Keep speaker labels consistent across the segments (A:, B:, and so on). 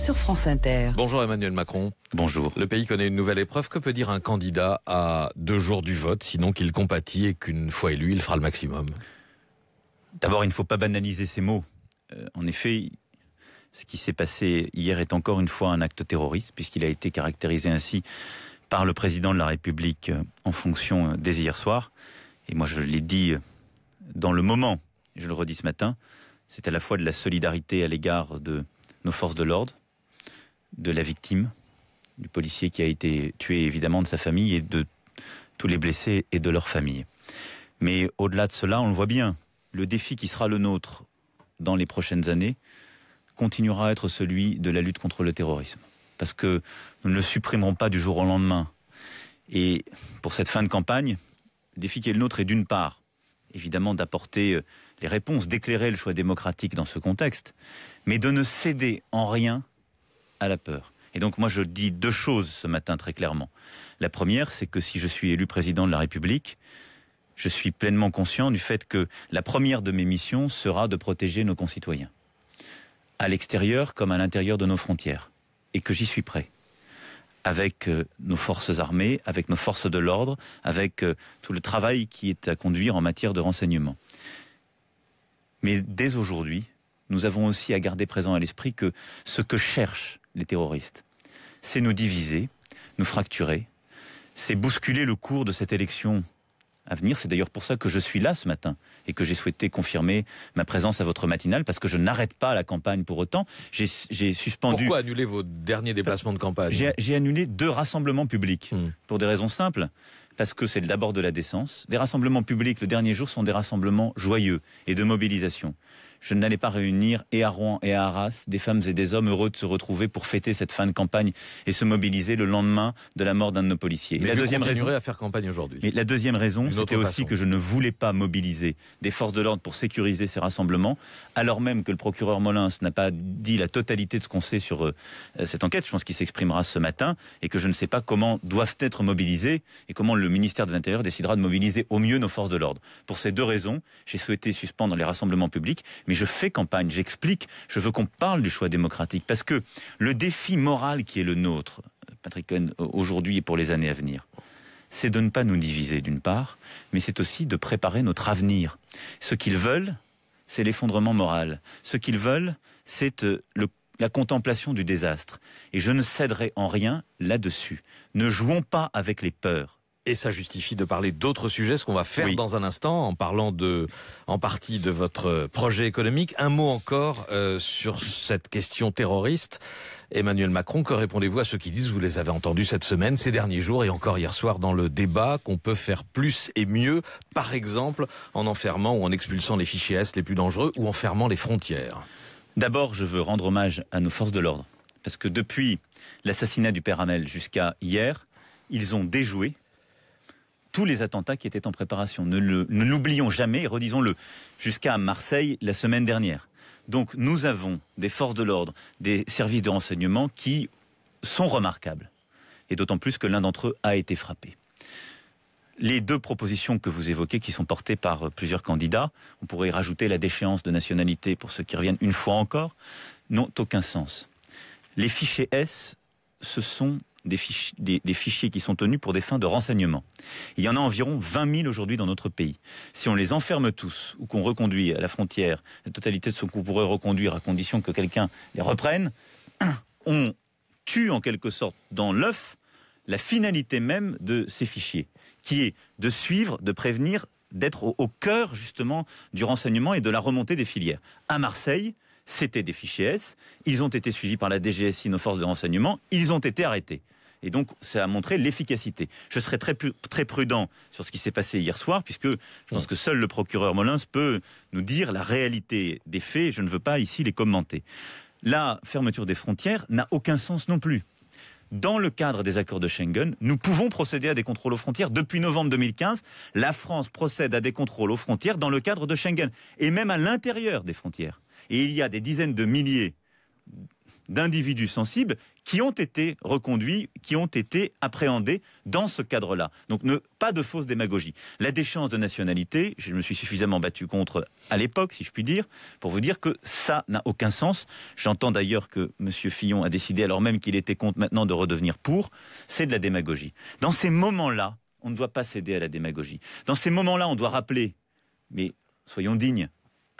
A: sur France Inter. Bonjour Emmanuel Macron. Bonjour. Le pays connaît une nouvelle épreuve. Que peut dire un candidat à deux jours du vote, sinon qu'il compatit et qu'une fois élu, il fera le
B: maximum D'abord, il ne faut pas banaliser ces mots. Euh, en effet, ce qui s'est passé hier est encore une fois un acte terroriste, puisqu'il a été caractérisé ainsi par le président de la République euh, en fonction euh, dès hier soir. Et moi, je l'ai dit dans le moment, je le redis ce matin, c'est à la fois de la solidarité à l'égard de nos forces de l'ordre, de la victime, du policier qui a été tué, évidemment, de sa famille et de tous les blessés et de leur famille. Mais au-delà de cela, on le voit bien, le défi qui sera le nôtre dans les prochaines années continuera à être celui de la lutte contre le terrorisme. Parce que nous ne le supprimerons pas du jour au lendemain. Et pour cette fin de campagne, le défi qui est le nôtre est d'une part, évidemment, d'apporter euh, les réponses, d'éclairer le choix démocratique dans ce contexte, mais de ne céder en rien à la peur. Et donc moi je dis deux choses ce matin très clairement. La première, c'est que si je suis élu président de la République, je suis pleinement conscient du fait que la première de mes missions sera de protéger nos concitoyens, à l'extérieur comme à l'intérieur de nos frontières, et que j'y suis prêt avec euh, nos forces armées, avec nos forces de l'ordre, avec euh, tout le travail qui est à conduire en matière de renseignement. Mais dès aujourd'hui, nous avons aussi à garder présent à l'esprit que ce que cherche les terroristes. C'est nous diviser, nous fracturer, c'est bousculer le cours de cette élection à venir. C'est d'ailleurs pour ça que je suis là ce matin et que j'ai souhaité confirmer ma présence à votre matinale parce que je n'arrête pas la campagne pour autant. J'ai suspendu. Pourquoi annuler vos derniers déplacements de campagne J'ai annulé deux rassemblements publics hmm. pour des raisons simples. Parce que c'est d'abord de la décence. Les rassemblements publics le dernier jour sont des rassemblements joyeux et de mobilisation je n'allais pas réunir et à Rouen et à Arras des femmes et des hommes heureux de se retrouver pour fêter cette fin de campagne et se mobiliser le lendemain de la mort d'un de nos policiers. Mais la deuxième raison à
A: faire campagne aujourd'hui.
B: Mais la deuxième raison, c'était aussi que je ne voulais pas mobiliser des forces de l'ordre pour sécuriser ces rassemblements, alors même que le procureur Molins n'a pas dit la totalité de ce qu'on sait sur euh, cette enquête. Je pense qu'il s'exprimera ce matin et que je ne sais pas comment doivent être mobilisés et comment le ministère de l'Intérieur décidera de mobiliser au mieux nos forces de l'ordre. Pour ces deux raisons, j'ai souhaité suspendre les rassemblements publics, mais je fais campagne, j'explique, je veux qu'on parle du choix démocratique, parce que le défi moral qui est le nôtre, Patrick Cohen, aujourd'hui et pour les années à venir, c'est de ne pas nous diviser d'une part, mais c'est aussi de préparer notre avenir. Ce qu'ils veulent, c'est l'effondrement moral. Ce qu'ils veulent, c'est euh, la contemplation du désastre. Et je ne céderai en rien là-dessus. Ne jouons pas avec les peurs. Et ça justifie de parler d'autres sujets, ce qu'on va faire dans un instant, en parlant
A: de, en partie de votre euh, projet économique. Un mot encore euh, sur cette question terroriste. Emmanuel Macron, que répondez-vous à ceux qui disent, vous les avez entendus cette semaine, ces derniers jours et encore hier soir dans le débat, qu'on peut faire plus et mieux, par exemple en
B: enfermant ou en expulsant les fichiers S les plus dangereux ou en fermant les frontières D'abord, je veux rendre hommage à nos forces de l'ordre, parce que depuis l'assassinat du père Hamel jusqu'à hier, ils ont déjoué tous les attentats qui étaient en préparation. Ne l'oublions jamais, redisons-le, jusqu'à Marseille la semaine dernière. Donc nous avons des forces de l'ordre, des services de renseignement qui sont remarquables, et d'autant plus que l'un d'entre eux a été frappé. Les deux propositions que vous évoquez, qui sont portées par euh, plusieurs candidats, on pourrait y rajouter la déchéance de nationalité pour ceux qui reviennent une fois encore, n'ont aucun sens. Les fichiers S, ce sont des, fichiers, qui sont tenus pour des fins de renseignement. Il y en a environ 20 000 aujourd'hui dans notre pays. Si on les enferme tous ou qu'on reconduit à la frontière la totalité de ce qu'on pourrait reconduire à condition que quelqu'un les reprenne, on tue en quelque sorte dans l'œuf la finalité même de ces fichiers, qui est de suivre, de prévenir, d'être au, cœur justement du renseignement et de la remontée des filières. À Marseille, c'était des fichiers S. Ils ont été suivis par la DGSI, nos forces de renseignement. Ils ont été arrêtés. Et donc, ça a montré l'efficacité. Je serai très, prudent sur ce qui s'est passé hier soir, puisque je pense que seul le procureur Molins peut nous dire la réalité des faits. Je ne veux pas ici les commenter. La fermeture des frontières n'a aucun sens non plus. Dans le cadre des accords de Schengen, nous pouvons procéder à des contrôles aux frontières. Depuis novembre 2015, la France procède à des contrôles aux frontières dans le cadre de Schengen, et même à l'intérieur des frontières. Et il y a des dizaines de milliers d'individus sensibles qui ont été reconduits, qui ont été appréhendés dans ce cadre-là. Donc pas de fausse démagogie. La déchéance de nationalité, je me suis suffisamment battu contre à l'époque, si je puis dire, pour vous dire que ça n'a aucun sens. J'entends d'ailleurs que M. Fillon a décidé, alors même qu'il était contre maintenant, de redevenir pour. C'est de la démagogie. Dans ces moments-là, on ne doit pas céder à la démagogie. Dans ces moments-là, on doit rappeler, mais soyons dignes,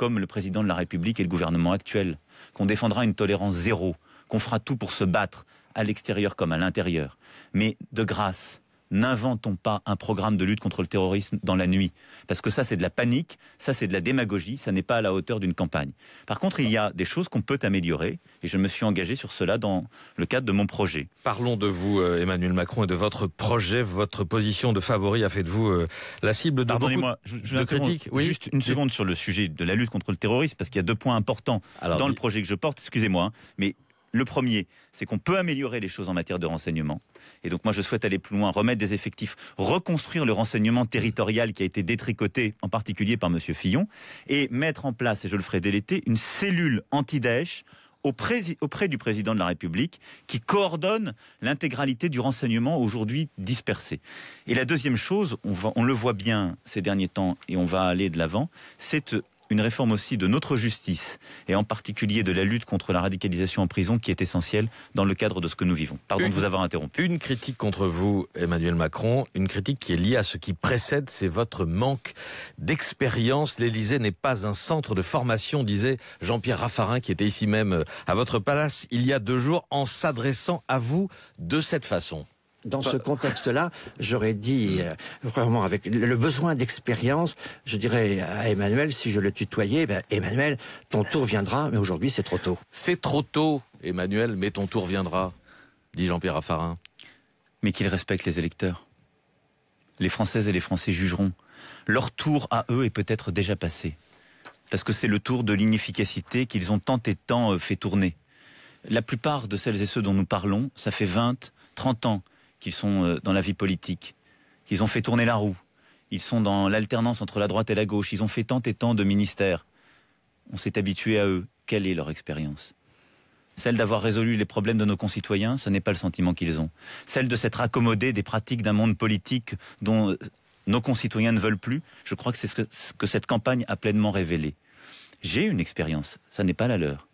B: comme le président de la République et le gouvernement actuel, qu'on défendra une tolérance zéro, qu'on fera tout pour se battre, à l'extérieur comme à l'intérieur. Mais de grâce, n'inventons pas un programme de lutte contre le terrorisme dans la nuit. Parce que ça, c'est de la panique, ça, c'est de la démagogie, ça n'est pas à la hauteur d'une campagne. Par contre, il y a des choses qu'on peut améliorer, et je me suis engagé sur cela dans le cadre de mon projet. Parlons de vous, euh, Emmanuel Macron, et de votre projet, votre position de favori a fait de vous euh, la cible de Pardonnez-moi, je, je de critiques. juste une seconde sur le sujet de la lutte contre le terrorisme, parce qu'il y a deux points importants dans le projet que je porte, excusez-moi, hein, mais le premier, c'est qu'on peut améliorer les choses en matière de renseignement. Et donc moi, je souhaite aller plus loin, remettre des effectifs, reconstruire le renseignement territorial qui a été détricoté, en particulier par M. Fillon, et mettre en place, et je le ferai dès l'été, une cellule anti-Daesh auprès du président de la République qui coordonne l'intégralité du renseignement aujourd'hui dispersé. Et la deuxième chose, on, on, le voit bien ces derniers temps et on va aller de l'avant, c'est une réforme aussi de notre justice et en particulier de la lutte contre la radicalisation en prison qui est essentielle dans le cadre de ce que nous vivons. Pardon de vous avoir interrompu. Une critique
A: contre vous, Emmanuel Macron, une critique qui est liée à ce qui précède, c'est votre manque d'expérience. L'Élysée n'est pas un centre de formation, disait Jean-Pierre Raffarin qui était ici même euh, à votre palace il y a deux jours en s'adressant à vous de cette façon
C: dans ce contexte-là, j'aurais dit euh, vraiment avec le besoin d'expérience, je dirais à Emmanuel, si je le tutoyais, ben, Emmanuel, ton tour viendra, mais aujourd'hui c'est trop tôt.
A: C'est trop tôt,
B: Emmanuel, mais ton tour viendra, dit Jean-Pierre Raffarin. Mais qu'il respecte les électeurs. Les Françaises et les Français jugeront. Leur tour à eux est peut-être déjà passé. Parce que c'est le tour de l'inefficacité qu'ils ont tant et tant euh, fait tourner. La plupart de celles et ceux dont nous parlons, ça fait 20, 30 ans qu'ils sont euh, dans la vie politique, qu'ils ont fait tourner la roue, ils sont dans l'alternance entre la droite et la gauche, ils ont fait tant et tant de ministères. On s'est habitué à eux. Quelle est leur expérience Celle d'avoir résolu les problèmes de nos concitoyens, ce n'est pas le sentiment qu'ils ont. Celle de s'être accommodé des pratiques d'un monde politique dont euh, nos concitoyens ne veulent plus, je crois que c'est ce que, cette campagne a pleinement révélé. J'ai une expérience, ça n'est pas la leur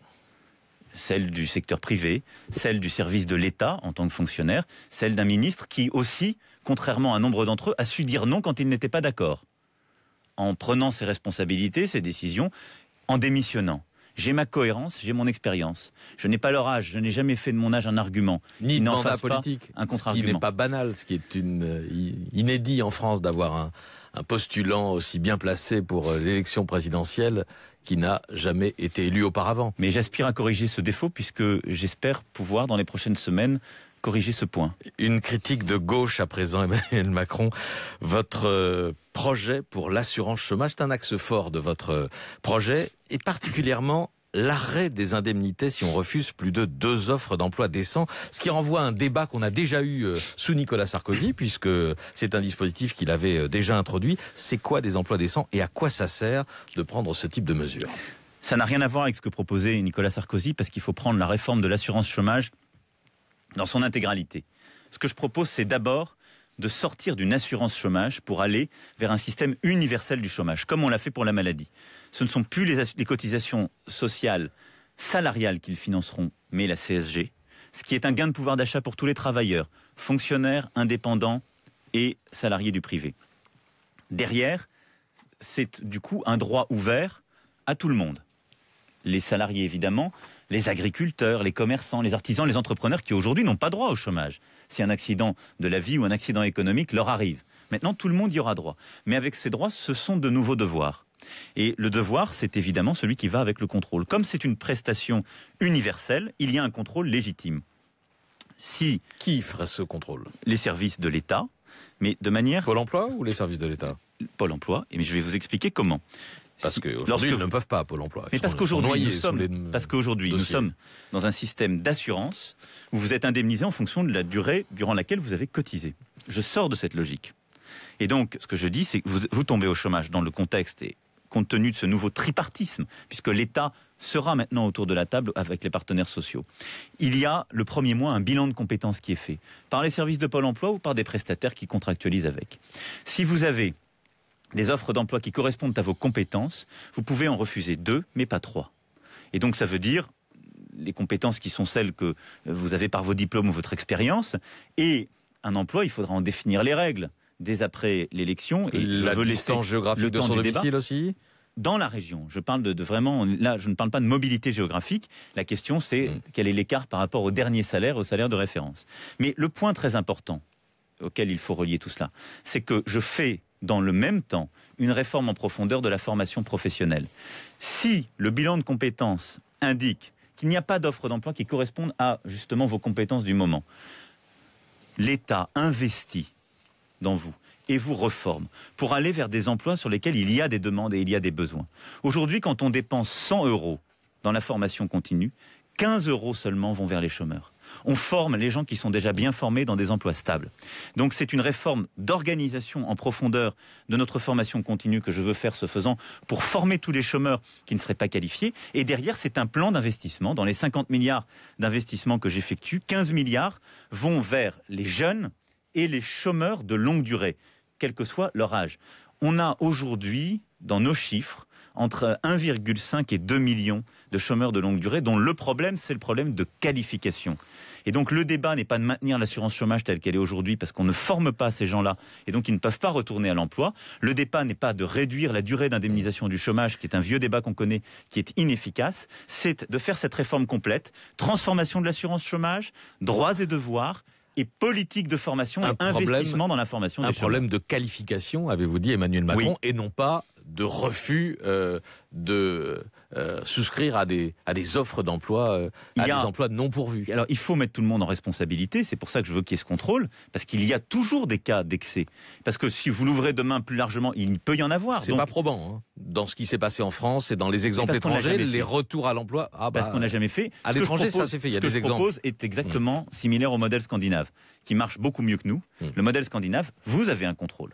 B: celle du secteur privé, celle du service de l'État en tant que fonctionnaire, celle d'un ministre qui aussi, contrairement à nombre d'entre eux, a su dire non quand il n'était pas d'accord. En prenant ses responsabilités, ses décisions, en démissionnant. J'ai ma cohérence, j'ai mon expérience. Je n'ai pas leur âge, je n'ai jamais fait de mon âge un argument. Ni de mandat politique, un Ce qui n'est pas banal, ce qui
A: est euh, inédit en France d'avoir un postulant aussi bien placé pour euh,
B: l'élection présidentielle qui n'a jamais été élu auparavant. Mais j'aspire à corriger ce défaut puisque j'espère pouvoir dans les prochaines semaines corriger ce point. Une critique de gauche
A: à présent, Emmanuel Macron. Votre euh, projet pour l'assurance chômage, c'est un axe fort de votre euh, projet et particulièrement l'arrêt des indemnités si on refuse plus de deux offres d'emploi décents, ce qui renvoie à un débat qu'on a déjà eu euh, sous Nicolas Sarkozy, puisque c'est un dispositif qu'il avait euh, déjà introduit. C'est quoi des emplois décents et à quoi ça sert
B: de prendre ce type de mesures Ça n'a rien à voir avec ce que proposait Nicolas Sarkozy, parce qu'il faut prendre la réforme de l'assurance chômage dans son intégralité. Ce que je propose, c'est d'abord de sortir d'une assurance chômage pour aller vers un système universel du chômage, comme on l'a fait pour la maladie ce ne sont plus les, cotisations sociales salariales qu'ils financeront, mais la CSG, ce qui est un gain de pouvoir d'achat pour tous les travailleurs, fonctionnaires, indépendants et salariés du privé. Derrière, c'est du coup un droit ouvert à tout le monde. Les salariés évidemment, les agriculteurs, les commerçants, les artisans, les entrepreneurs qui aujourd'hui n'ont pas droit au chômage. Si un accident de la vie ou un accident économique leur arrive. Maintenant, tout le monde y aura droit. Mais avec ces droits, ce sont de nouveaux devoirs. Et le devoir, c'est évidemment celui qui va avec le contrôle. Comme c'est une prestation universelle, il y a un contrôle légitime. Si qui fera ce contrôle Les services de l'État, mais de manière Pôle Emploi ou les services de l'État Pôle Emploi. mais je vais vous expliquer comment. Parce qu'aujourd'hui, ils ne peuvent pas Pôle emploi. mais parce qu'aujourd'hui, nous, sommes, parce qu'aujourd'hui nous sommes dans un système d'assurance où vous êtes indemnisé en fonction de la durée durant laquelle vous avez cotisé. Je sors de cette logique. Et donc, ce que je dis, c'est que vous, vous tombez au chômage dans le contexte, et compte tenu de ce nouveau tripartisme, puisque l'État sera maintenant autour de la table avec les partenaires sociaux. Il y a le premier mois un bilan de compétences qui est fait par les services de Pôle Emploi ou par des prestataires qui contractualisent avec. Si vous avez des offres d'emploi qui correspondent à vos compétences, vous pouvez en refuser deux, mais pas trois. Et donc ça veut dire les compétences qui sont celles que vous avez par vos diplômes ou votre expérience, et un emploi, il faudra en définir les règles dès après l'élection. Et la le de temps son domicile aussi dans la région. Je parle de, vraiment, là, je ne parle pas de mobilité géographique. La question, c'est mm. quel est l'écart par rapport au dernier salaire, au salaire de référence. Mais le point très important auquel il faut relier tout cela, c'est que je fais dans le même temps une réforme en profondeur de la formation professionnelle. Si le bilan de compétences indique qu'il n'y a pas d'offre d'emploi qui corresponde à justement vos compétences du moment, l'État investit dans vous et vous reforme pour aller vers des emplois sur lesquels il y a des demandes et il y a des besoins. Aujourd'hui, quand on dépense 100 euros dans la formation continue, 15 euros seulement vont vers les chômeurs. On forme les gens qui sont déjà bien formés dans des emplois stables. Donc c'est une réforme d'organisation en profondeur de notre formation continue que je veux faire ce faisant pour former tous les chômeurs qui ne seraient pas qualifiés. Et derrière, c'est un plan d'investissement. Dans les 50 milliards d'investissements que j'effectue, 15 milliards vont vers les jeunes et les chômeurs de longue durée, quel que soit leur âge. On a aujourd'hui, dans nos chiffres, entre 1,5 et 2 millions de chômeurs de longue durée, dont le problème, c'est le problème de qualification. Et donc le débat n'est pas de maintenir l'assurance chômage telle qu'elle est aujourd'hui, parce qu'on ne forme pas ces gens-là, et donc ils ne peuvent pas retourner à l'emploi. Le débat n'est pas de réduire la durée d'indemnisation du chômage, qui est un vieux débat qu'on connaît, qui est inefficace. C'est de faire cette réforme complète, transformation de l'assurance chômage, droits et devoirs, et politique de formation et investissement dans la formation. Des un problème
A: de qualification, avez-vous dit Emmanuel Macron, et non
B: pas de
A: refus
B: euh, de euh, souscrire à des, à des offres d'emploi, euh, à des emplois non pourvus. Alors il faut mettre tout le monde en responsabilité, c'est pour ça que je veux qu'il y ait ce contrôle, parce qu'il y a toujours des cas d'excès. Parce que si vous l'ouvrez demain plus largement, il peut y en avoir. C'est pas probant. Hein. Dans ce qui s'est passé en France et dans les exemples étrangers, les
A: retours à l'emploi. Ah parce bah, qu'on n'a jamais fait. À l'étranger, ça s'est fait. Il y a ce que je propose est exactement
B: similaire au modèle scandinave, qui marche beaucoup mieux que nous. Mm. Le modèle scandinave, vous avez un contrôle.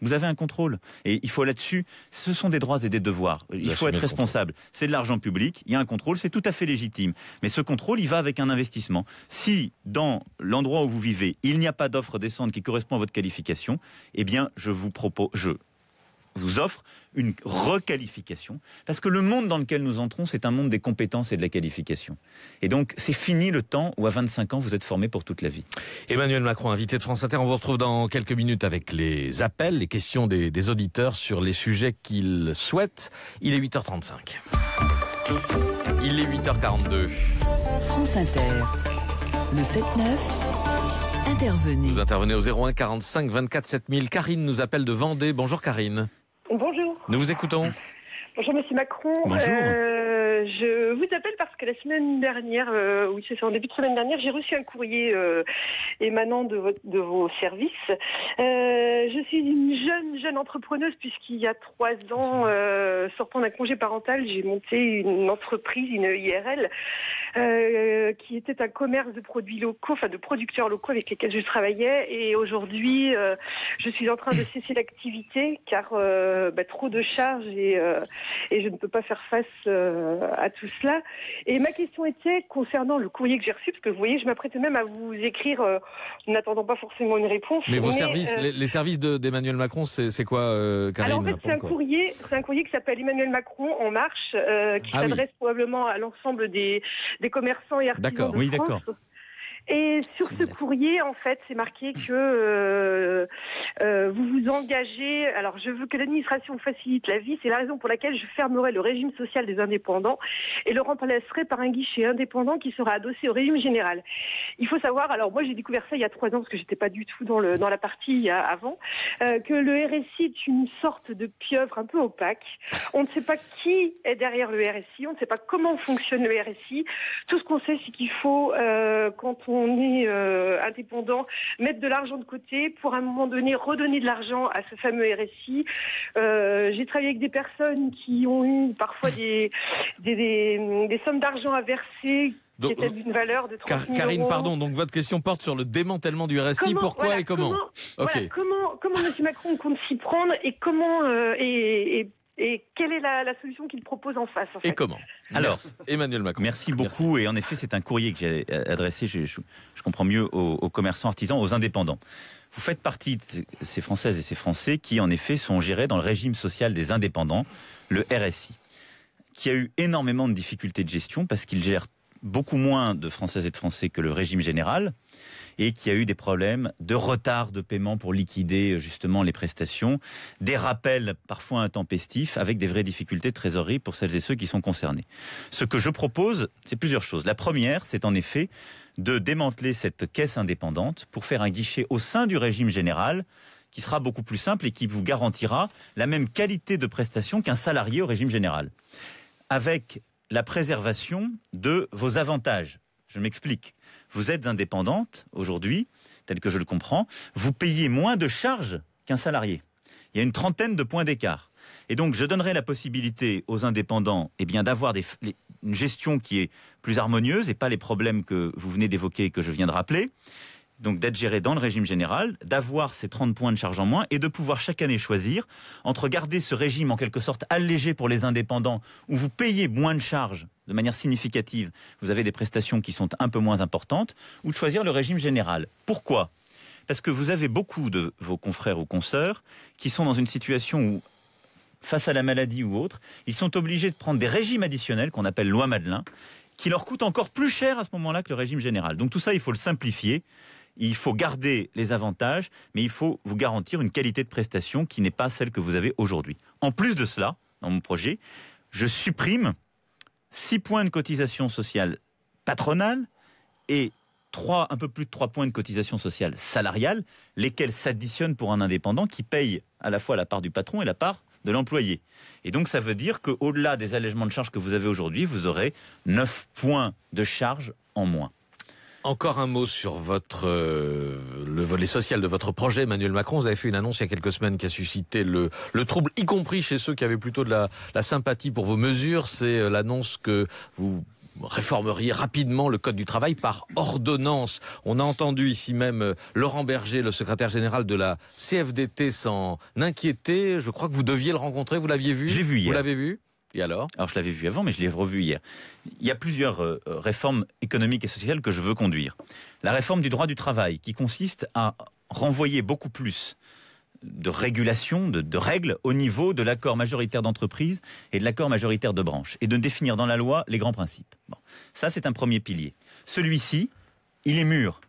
B: Vous avez un contrôle. Et il faut là-dessus, ce sont des droits et des devoirs. Il faut être responsable. C'est de l'argent public, il y a un contrôle, c'est tout à fait légitime. Mais ce contrôle, il va avec un investissement. Si dans l'endroit où vous vivez, il n'y a pas d'offre décente qui correspond à votre qualification, eh bien, je vous propose, je, vous offre une requalification, parce que le monde dans lequel nous entrons, c'est un monde des compétences et de la qualification. Et donc, c'est fini le temps où à 25 ans, vous êtes formé pour toute la vie.
A: Emmanuel Macron, invité de France Inter, on vous retrouve dans quelques minutes avec les appels, les questions des, des auditeurs sur les sujets qu'ils souhaitent. Il est 8h35. Il est 8h42.
D: France Inter, le 7-9. Intervenez.
A: Vous intervenez au 01 45 24 7000. Karine nous appelle de Vendée. Bonjour Karine. Bonjour. Nous vous écoutons.
D: Bonjour Monsieur Macron. Bonjour. Euh, je vous appelle parce que la semaine dernière, euh, oui c'est en début de semaine dernière, j'ai reçu un courrier euh, émanant de, vos services. Euh, je suis une jeune jeune entrepreneuse puisqu'il y a trois ans, sortant d'un congé parental, j'ai monté une entreprise, une IRL, qui était un commerce de produits locaux, enfin de producteurs locaux avec lesquels je travaillais. Et aujourd'hui, je suis en train de cesser l'activité car bah, trop de charges et, je ne peux pas faire face euh, à tout cela. Et ma question était concernant le courrier que j'ai reçu, parce que vous voyez, je m'apprête même à vous écrire, euh, n'attendant pas forcément une réponse. Mais, vos services, euh, les,
A: services d'Emmanuel Macron, c'est quoi, euh, Karine Alors en fait, c'est un
D: courrier, c'est un courrier qui s'appelle Emmanuel Macron en marche, qui ah s'adresse probablement à l'ensemble des, des commerçants et artisans de Oui, d'accord. Et sur ce courrier, en fait, c'est marqué mm. que euh, euh, vous vous engagez. Alors, je veux que l'administration facilite la vie. C'est la raison pour laquelle je fermerai le régime social des indépendants et le remplacerai par un guichet indépendant qui sera adossé au régime général. Il faut savoir. Alors, moi, j'ai découvert ça il y a trois ans parce que j'étais pas du tout dans le dans la partie euh, avant. que le RSI est une sorte de pieuvre un peu opaque. On ne sait pas qui est derrière le RSI. On ne sait pas comment fonctionne le RSI. Tout ce qu'on sait, c'est qu'il faut quand on on est euh, indépendant, mettre de l'argent de côté pour à un moment donné redonner de l'argent à ce fameux RSI. Euh, j'ai travaillé avec des personnes qui ont eu parfois des, des, sommes d'argent à verser étaient d'une valeur de 30 Karine, pardon,
A: donc votre question porte sur le démantèlement du RSI. pourquoi et comment
D: comment, comment, M. Macron compte s'y prendre et comment euh, et, et quelle est la, solution qu'il propose en face. Et comment
B: Alors, Emmanuel Macron. Merci beaucoup. Et en effet, c'est un courrier que j'ai adressé, je, comprends mieux, aux, aux, commerçants artisans, aux indépendants. Vous faites partie de ces Françaises et ces Français qui, en effet, sont gérés dans le régime social des indépendants, le RSI, qui a eu énormément de difficultés de gestion parce qu'il gère beaucoup moins de Françaises et de Français que le régime général et qui a eu des problèmes de retard de paiement pour liquider euh, justement les prestations, des rappels parfois intempestifs avec des vraies difficultés de trésorerie pour celles et ceux qui sont concernés. Ce que je propose, c'est plusieurs choses. La première, c'est en effet de démanteler cette caisse indépendante pour faire un guichet au sein du régime général qui sera beaucoup plus simple et qui vous garantira la même qualité de prestation qu'un salarié au régime général. Avec la préservation de vos avantages. Je m'explique. Vous êtes indépendante aujourd'hui, tel que je le comprends. Vous payez moins de charges qu'un salarié. Il y a une trentaine de points d'écart. Et donc, je donnerai la possibilité aux indépendants eh bien, d'avoir une gestion qui est plus harmonieuse et pas les problèmes que vous venez d'évoquer et que je viens de rappeler donc d'être géré dans le régime général, d'avoir ces 30 points de charge en moins et de pouvoir chaque année choisir entre garder ce régime en quelque sorte allégé pour les indépendants où vous payez moins de charges de manière significative, vous avez des prestations qui sont un peu moins importantes, ou de choisir le régime général. Pourquoi Parce que vous avez beaucoup de vos confrères ou consoeurs qui sont dans une situation où face à la maladie ou autre, ils sont obligés de prendre des régimes additionnels qu'on appelle loi Madelin, qui leur coûtent encore plus cher à ce moment-là que le régime général. Donc tout ça, il faut le simplifier il faut garder les avantages, mais il faut vous garantir une qualité de prestation qui n'est pas celle que vous avez aujourd'hui. En plus de cela, dans mon projet, je supprime 6 points de cotisation sociale patronale et un peu plus de 3 points de cotisation sociale salariale, lesquels s'additionnent pour un indépendant qui paye à la fois la part du patron et la part de l'employé. Et donc ça veut dire qu'au-delà des allègements de charges que vous avez aujourd'hui, vous aurez 9 points de charges en moins. Encore un mot sur votre euh, le volet social de votre projet,
A: Emmanuel Macron. Vous avez fait une annonce il y a quelques semaines qui a suscité le, trouble, y compris chez ceux qui avaient plutôt de la, la sympathie pour vos mesures. C'est euh, l'annonce que vous réformeriez rapidement le Code du travail par ordonnance. On a entendu ici même euh, Laurent Berger, le secrétaire général de la CFDT, s'en inquiéter. Je crois que vous deviez le rencontrer, vous l'aviez vu J'ai vu Vous l'avez
B: vu et alors Alors je l'avais vu avant, mais je l'ai revu hier. Il y a plusieurs euh, euh, réformes économiques et sociales que je veux conduire. La réforme du droit du travail, qui consiste à renvoyer beaucoup plus de régulation, de, règles au niveau de l'accord majoritaire d'entreprise et de l'accord majoritaire de branche, et de définir dans la loi les grands principes. Ça, c'est un premier pilier. Celui-ci, il est mûr.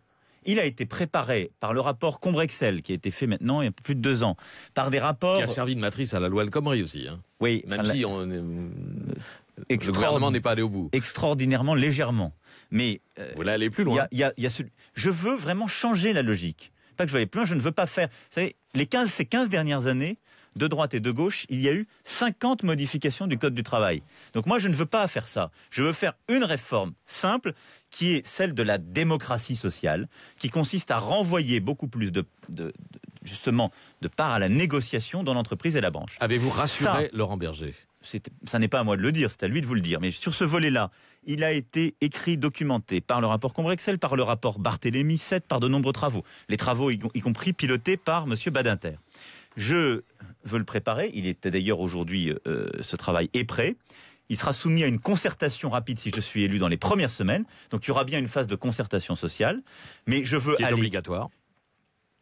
B: Il a été préparé par le rapport Combrexel, qui a été fait maintenant il y a plus de deux ans, par des rapports... Qui a servi de matrice à la loi El Comrie aussi. Hein. Oui. Même si on... Euh, n'est pas allé au bout. Extraordinairement légèrement. Mais... Euh, vous voulez plus loin Je veux vraiment changer la logique. Pas que je vais aller plus loin, je ne veux pas faire... Vous savez, les ces 15 dernières années, de droite et de gauche, il y a eu 50 modifications du Code du travail. Donc moi, je ne veux pas faire ça. Je veux faire une réforme simple qui est celle de la démocratie sociale, qui consiste à renvoyer beaucoup plus de, justement de part à la négociation dans l'entreprise et la branche. Avez-vous rassuré Laurent Berger ça n'est pas à moi de le dire, c'est à lui de vous le dire. Mais sur ce volet-là, il a été écrit, documenté par le rapport Combrexel, par le rapport Barthélémy 7, par de nombreux travaux. Les travaux y, compris pilotés par M. Badinter. Je veux le préparer. Il était d'ailleurs aujourd'hui, euh, ce travail est prêt. Il sera soumis à une concertation rapide si je suis élu dans les premières semaines. Donc il y aura bien une phase de concertation sociale. Mais je veux. C'est aller... obligatoire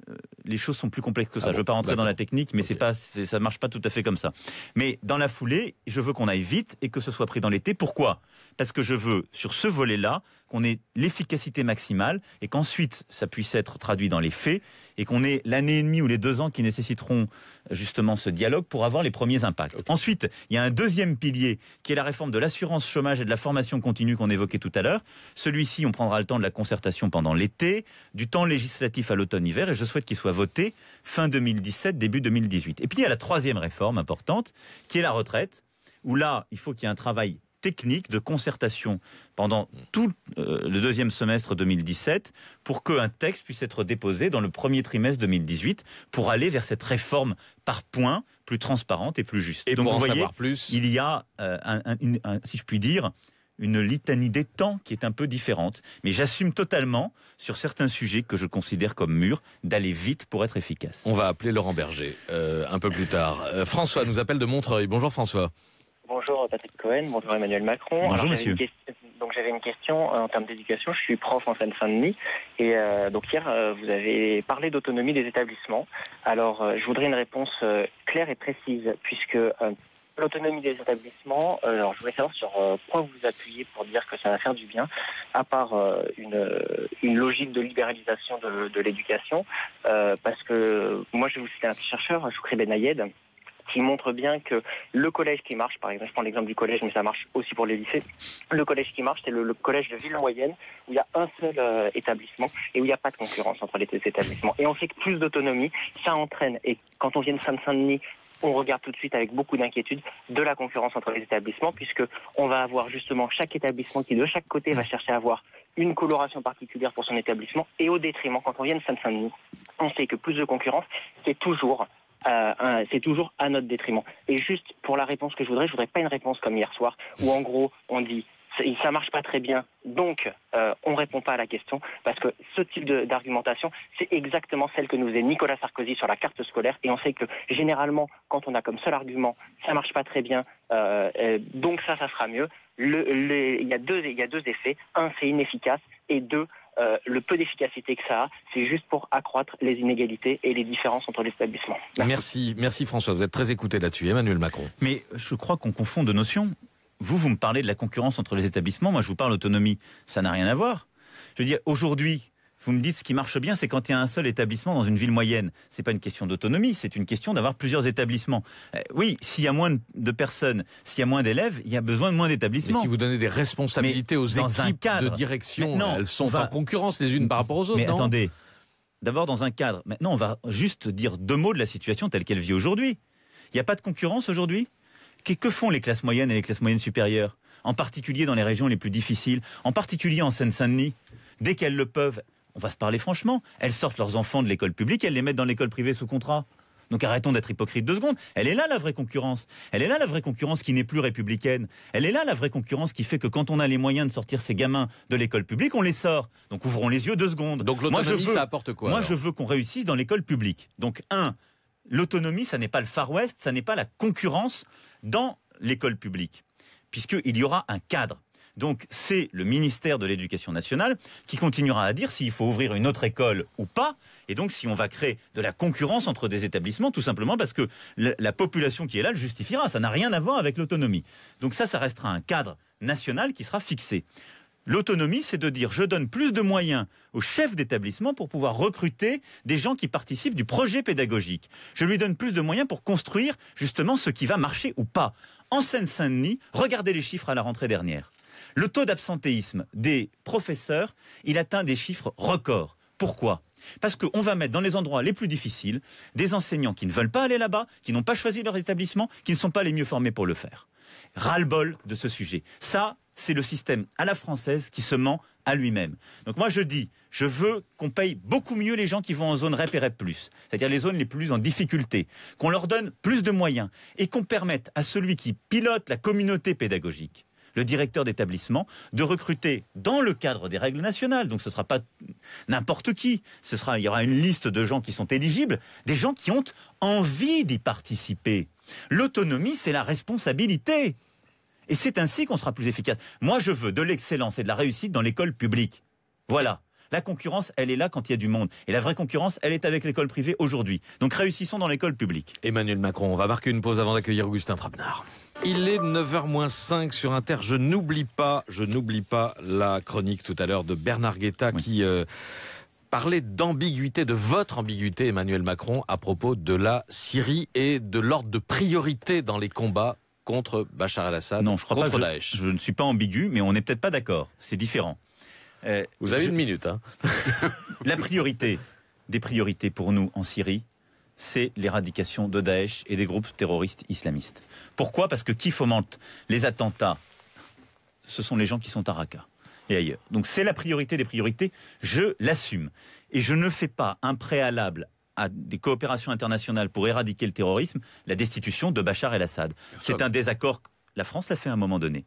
B: euh, les choses sont plus complexes que ça. Ah je ne veux pas rentrer dans la technique, mais ça ça marche pas tout à fait comme ça. Mais dans la foulée, je veux qu'on aille vite et que ce soit pris dans l'été. Pourquoi Parce que je veux, sur ce volet-là, qu'on ait l'efficacité maximale et qu'ensuite ça puisse être traduit dans les faits et qu'on ait l'année et demie ou les deux ans qui nécessiteront justement ce dialogue pour avoir les premiers impacts. Ensuite, il y a un deuxième pilier qui est la réforme de l'assurance chômage et de la formation continue qu'on évoquait tout à l'heure. Celui-ci, on prendra le temps de la concertation pendant l'été, du temps législatif à l'automne-hiver et je souhaite qu'il soit voté fin 2017, début 2018. Et puis il y a la troisième réforme importante qui est la retraite où là, il faut qu'il y ait un travail technique de concertation pendant mm. tout euh, le deuxième semestre 2017 pour qu'un texte puisse être déposé dans le premier trimestre 2018 pour aller vers cette réforme par points plus transparente et plus juste. Et Donc vous voyez, plus, il y a, euh, si je puis dire, une litanie des temps qui est un peu différente. Mais j'assume totalement, sur certains sujets que je considère comme mûrs, d'aller vite pour être efficace. On va appeler Laurent Berger euh, un peu plus tard. François nous appelle de Montreuil. Bonjour François.
C: Bonjour Patrick Cohen, bonjour Emmanuel Macron. Bonjour monsieur. donc j'avais une question euh, en termes d'éducation. Je suis prof en Seine-Saint-Denis et euh, donc hier euh, vous avez parlé d'autonomie des établissements. Alors je voudrais une réponse claire et précise puisque l'autonomie des établissements. alors, je voudrais savoir sur quoi vous appuyez pour dire que ça va faire du bien, à part une, logique de libéralisation de, l'éducation, parce que moi, je vais vous citer un petit chercheur, Choukri Benayed, qui montre bien que le collège qui marche, par exemple, je prends l'exemple du collège, mais ça marche aussi pour les lycées, le collège qui marche, c'est le, collège de ville moyenne où il y a un seul euh, établissement et où il n'y a pas de concurrence entre les deux établissements. Et on sait que plus d'autonomie, ça entraîne, et quand on vient de saint saint denis on regarde tout de suite avec beaucoup d'inquiétude de la concurrence entre les établissements, puisque on va avoir justement chaque établissement qui de chaque côté va chercher à avoir une coloration particulière pour son établissement et au détriment, quand on vient de saint saint denis on sait que plus de concurrence, c'est toujours euh, c'est toujours à notre détriment. Et juste pour la réponse que je voudrais, je voudrais pas une réponse comme hier soir, où en gros on dit ça marche pas très bien, donc on euh, on répond pas à la question, parce que ce type d'argumentation, c'est exactement celle que nous faisait Nicolas Sarkozy sur la carte scolaire, et on sait que généralement, quand on a comme seul argument, ça marche pas très bien, euh, donc ça, ça sera mieux, y a deux, il y a deux effets. Un, c'est inefficace, et deux, euh, le peu d'efficacité que ça a, c'est juste pour accroître les inégalités et les différences
A: entre les établissements. Merci, merci François, vous êtes très écouté là-dessus, Emmanuel Macron.
B: Mais je crois qu'on confond deux notions. Vous, vous me parlez de la concurrence entre les établissements, moi je vous parle d'autonomie. Ça n'a rien à voir. Je veux dire, aujourd'hui, vous me dites ce qui marche bien, c'est quand il y a un seul établissement dans une ville moyenne. Ce n'est pas une question d'autonomie, c'est une question d'avoir plusieurs établissements. Euh, oui, s'il y a moins de personnes, s'il y a moins d'élèves, il y a besoin de moins d'établissements. Mais si vous donnez des responsabilités aux équipes de direction, elles sont en concurrence les unes par rapport aux autres. Mais attendez, d'abord dans un cadre. Maintenant, on va juste dire deux mots de la situation telle qu'elle vit aujourd'hui. Il n'y a pas de concurrence aujourd'hui que font les classes moyennes et les classes moyennes supérieures En particulier dans les régions les plus difficiles, en particulier en Seine-Saint-Denis. Dès qu'elles le peuvent, on va se parler franchement. Elles sortent leurs enfants de l'école publique, elles les mettent dans l'école privée sous contrat. Donc arrêtons d'être hypocrites deux secondes. Elle est là la vraie concurrence. Elle est là la vraie concurrence qui n'est plus républicaine. Elle est là la vraie concurrence qui fait que quand on a les moyens de sortir ces gamins de l'école publique, on les sort. Donc ouvrons les yeux deux secondes. Donc moi ça apporte quoi Moi je veux qu'on réussisse dans l'école publique. Donc un, l'autonomie, ça n'est pas le Far West, ça n'est pas la concurrence dans l'école publique, puisqu'il y aura un cadre. Donc c'est le ministère de l'Éducation nationale qui continuera à dire s'il faut ouvrir une autre école ou pas, et donc si on va créer de la concurrence entre des établissements, tout simplement parce que la population qui est là le justifiera. Ça n'a rien à voir avec l'autonomie. Donc ça, ça restera un cadre national qui sera fixé. L'autonomie, c'est de dire je donne plus de moyens au chef d'établissement pour pouvoir recruter des gens qui participent du projet pédagogique. Je lui donne plus de moyens pour construire justement ce qui va marcher ou pas. En Seine-Saint-Denis, regardez les chiffres à la rentrée dernière. Le taux d'absentéisme des professeurs, il atteint des chiffres records. Pourquoi parce qu'on va mettre dans les endroits les plus difficiles des enseignants qui ne veulent pas aller là-bas, qui n'ont pas choisi leur établissement, qui ne sont pas les mieux formés pour le faire. Ras-le-bol de ce sujet. Ça, c'est le système à la française qui se ment à lui-même. Donc moi je dis, je veux qu'on paye beaucoup mieux les gens qui vont en zone REP et REP+, c'est-à-dire les zones les plus en difficulté, qu'on leur donne plus de moyens et qu'on permette à celui qui pilote la communauté pédagogique le directeur d'établissement, de recruter dans le cadre des règles nationales. Donc ce ne sera pas n'importe qui. Ce sera, il y aura une liste de gens qui sont éligibles, des gens qui ont envie d'y participer. L'autonomie, c'est la responsabilité. Et c'est ainsi qu'on sera plus efficace. Moi, je veux de l'excellence et de la réussite dans l'école publique. Voilà. La concurrence, elle est là quand il y a du monde. Et la vraie concurrence, elle est avec l'école privée aujourd'hui. Donc réussissons dans l'école publique.
A: Emmanuel Macron, on va marquer une pause avant d'accueillir Augustin Trapenard. Il est 9h-5 sur Inter. Je n'oublie pas, je n'oublie pas la chronique tout à l'heure de Bernard Guetta qui euh, parlait d'ambiguïté, de votre ambiguïté, Emmanuel Macron, à propos de la Syrie et de l'ordre de priorité dans les combats contre Bachar
B: el-Assad, non, contre Daesh. Je, je ne suis pas ambigu, mais on n'est peut-être pas d'accord. C'est différent. Euh, Vous avez une minute. Hein. la priorité des priorités pour nous en Syrie, c'est l'éradication de Daesh et des groupes terroristes islamistes. Pourquoi Parce que qui fomente les attentats Ce sont les gens qui sont à Raqqa et ailleurs. Donc c'est la priorité des priorités, je l'assume. Et je ne fais pas un préalable à des coopérations internationales pour éradiquer le terrorisme, la destitution de Bachar el-Assad. C'est un désaccord, la France l'a fait à un moment donné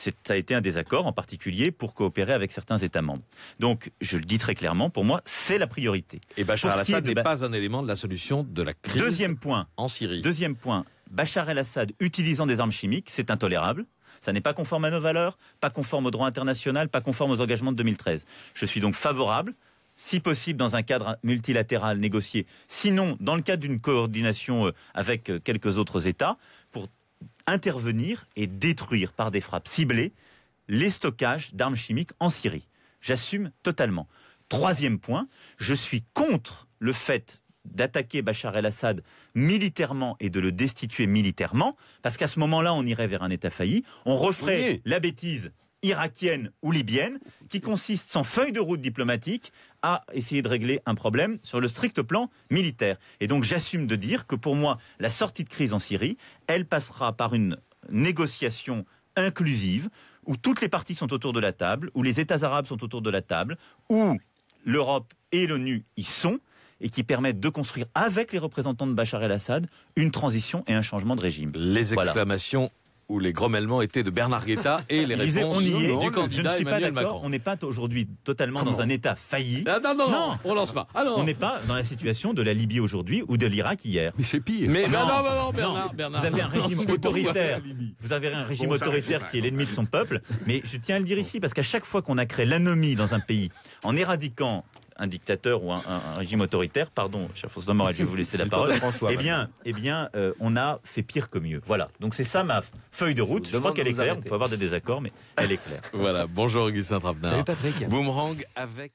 B: ça a été un désaccord en particulier pour coopérer avec certains États membres. Donc, je le dis très clairement, pour moi, c'est la priorité. Et Bachar el assad n'est pas un élément de la solution de la crise deuxième point, en Syrie. Deuxième point, Bachar el-Assad utilisant des armes chimiques, c'est intolérable. Ça n'est pas conforme à nos valeurs, pas conforme au droit international, pas conforme aux engagements de 2013. Je suis donc favorable si possible dans un cadre multilatéral négocié, sinon dans le cadre d'une coordination euh, avec euh, quelques autres États, pour intervenir et détruire par des frappes ciblées les stockages d'armes chimiques en Syrie. J'assume totalement. Troisième point, je suis contre le fait d'attaquer Bachar el-Assad militairement et de le destituer militairement, parce qu'à ce moment-là, on irait vers un État failli, on referait la bêtise irakienne ou libyenne, qui consiste sans feuille de route diplomatique à essayer de régler un problème sur le strict plan militaire. Et donc j'assume de dire que pour moi, la sortie de crise en Syrie, elle passera par une négociation inclusive où toutes les parties sont autour de la table, où les États arabes sont autour de la table, où l'Europe et l'ONU y sont et qui permettent de construire avec les représentants de Bachar el-Assad une transition et un changement de régime. Les
A: exclamations
B: où les grommellements étaient de Bernard Guetta et les réponses on y du candidat Emmanuel Macron. On n'est pas aujourd'hui totalement dans un État failli. Ah, non, non, non, on lance pas. On n'est pas dans la situation de la Libye aujourd'hui ou de l'Irak hier. Mais c'est pire. Mais ah, non, Bernard, Bernard, Vous avez un régime autoritaire. Vous avez un régime autoritaire qui est l'ennemi de son peuple. Mais je tiens à le dire ici parce qu'à chaque fois qu'on a créé l'anomie dans un pays en éradiquant un dictateur ou un, régime autoritaire, pardon, cher François Morel, je vais vous laisser la parole. François, eh bien, eh bien euh, on a fait pire que mieux. Voilà. Donc c'est ça ma feuille de route. Je, crois qu'elle est claire. On peut avoir des désaccords, mais elle est claire. voilà. Bonjour Augustin Trapnard. Salut
A: Patrick. Boomerang avec.